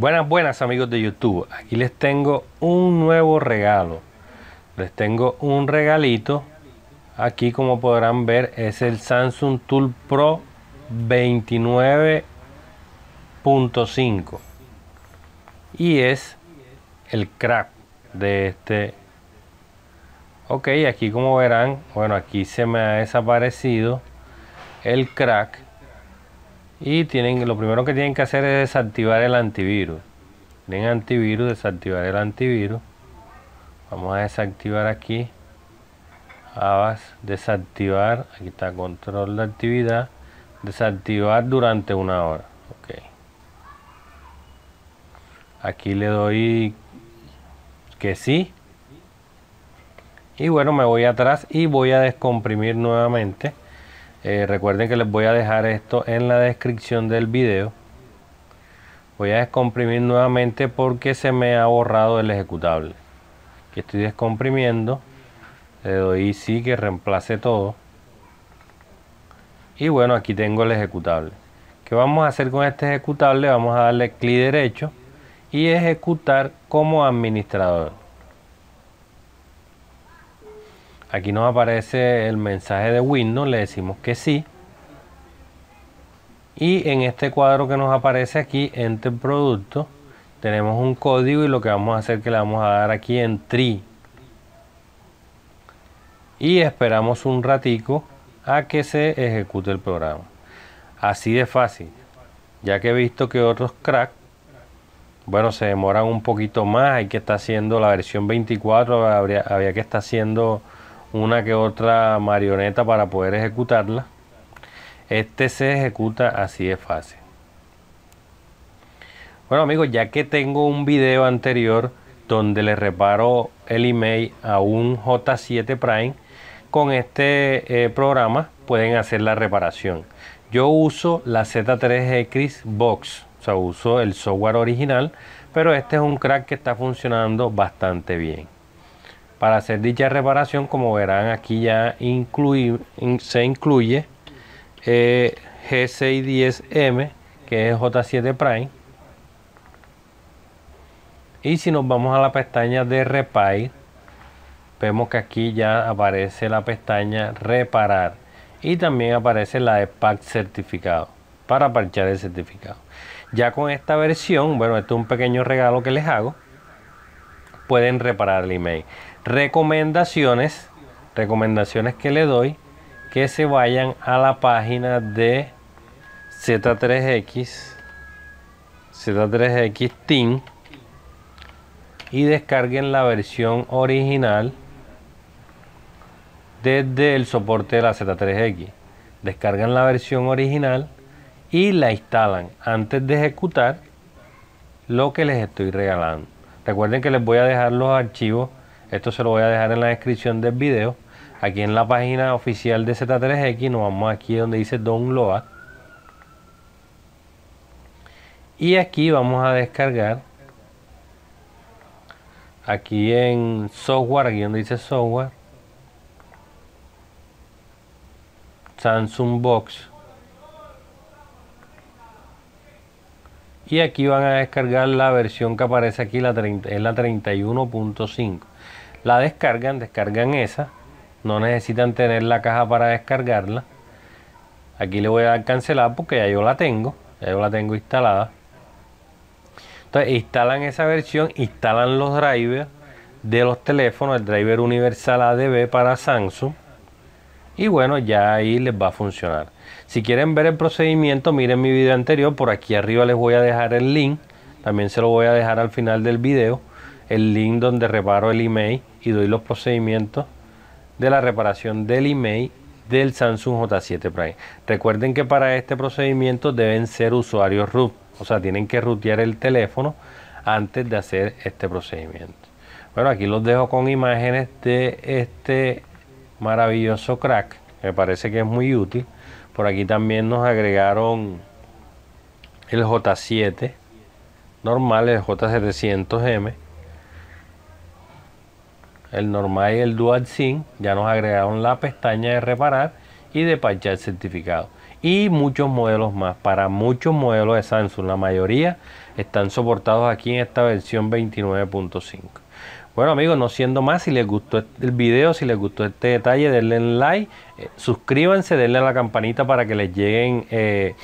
Buenas, buenas amigos de YouTube. Aquí les tengo un nuevo regalo. Les tengo un regalito. Aquí como podrán ver es el Samsung Tool Pro 29.5. Y es el crack de este. Ok, aquí como verán, bueno, aquí se me ha desaparecido el crack y tienen lo primero que tienen que hacer es desactivar el antivirus tienen antivirus desactivar el antivirus vamos a desactivar aquí abas desactivar aquí está control de actividad desactivar durante una hora ok aquí le doy que sí y bueno me voy atrás y voy a descomprimir nuevamente eh, recuerden que les voy a dejar esto en la descripción del video. Voy a descomprimir nuevamente porque se me ha borrado el ejecutable. Que estoy descomprimiendo. Le doy sí que reemplace todo. Y bueno, aquí tengo el ejecutable. ¿Qué vamos a hacer con este ejecutable? Vamos a darle clic derecho y ejecutar como administrador. Aquí nos aparece el mensaje de Windows, le decimos que sí. Y en este cuadro que nos aparece aquí, Enter Producto, tenemos un código y lo que vamos a hacer es que le vamos a dar aquí en Tree. Y esperamos un ratico a que se ejecute el programa. Así de fácil. Ya que he visto que otros crack. bueno, se demoran un poquito más. Hay que estar haciendo la versión 24, había que estar haciendo una que otra marioneta para poder ejecutarla. Este se ejecuta así de fácil. Bueno amigos, ya que tengo un video anterior donde le reparo el email a un J7 Prime, con este eh, programa pueden hacer la reparación. Yo uso la Z3X Box, o sea, uso el software original, pero este es un crack que está funcionando bastante bien. Para hacer dicha reparación, como verán aquí ya se incluye eh, G610M, que es J7 Prime. Y si nos vamos a la pestaña de Repair, vemos que aquí ya aparece la pestaña Reparar. Y también aparece la de Pack Certificado, para parchar el certificado. Ya con esta versión, bueno, esto es un pequeño regalo que les hago, pueden reparar el email recomendaciones, recomendaciones que le doy, que se vayan a la página de Z3X, Z3X Team y descarguen la versión original desde el soporte de la Z3X. Descargan la versión original y la instalan antes de ejecutar lo que les estoy regalando. Recuerden que les voy a dejar los archivos esto se lo voy a dejar en la descripción del video. Aquí en la página oficial de Z3X nos vamos aquí donde dice Download. Y aquí vamos a descargar. Aquí en software, aquí donde dice software. Samsung Box. Y aquí van a descargar la versión que aparece aquí, la 30, es la 31.5 la descargan, descargan esa, no necesitan tener la caja para descargarla. Aquí le voy a dar cancelar porque ya yo la tengo, ya yo la tengo instalada. Entonces instalan esa versión, instalan los drivers de los teléfonos, el driver universal ADB para Samsung. Y bueno, ya ahí les va a funcionar. Si quieren ver el procedimiento, miren mi video anterior. Por aquí arriba les voy a dejar el link. También se lo voy a dejar al final del video el link donde reparo el email y doy los procedimientos de la reparación del email del Samsung J7 Prime. Recuerden que para este procedimiento deben ser usuarios root, o sea, tienen que rootear el teléfono antes de hacer este procedimiento. Bueno, aquí los dejo con imágenes de este maravilloso crack. Me parece que es muy útil. Por aquí también nos agregaron el J7 normal, el J700M el normal y el dual sync, ya nos agregaron la pestaña de reparar y de parchar certificado. Y muchos modelos más, para muchos modelos de Samsung, la mayoría están soportados aquí en esta versión 29.5. Bueno amigos, no siendo más, si les gustó este, el video, si les gustó este detalle, denle like, eh, suscríbanse, denle a la campanita para que les lleguen eh,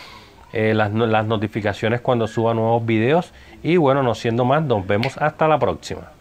eh, las, las notificaciones cuando suba nuevos videos. Y bueno, no siendo más, nos vemos hasta la próxima.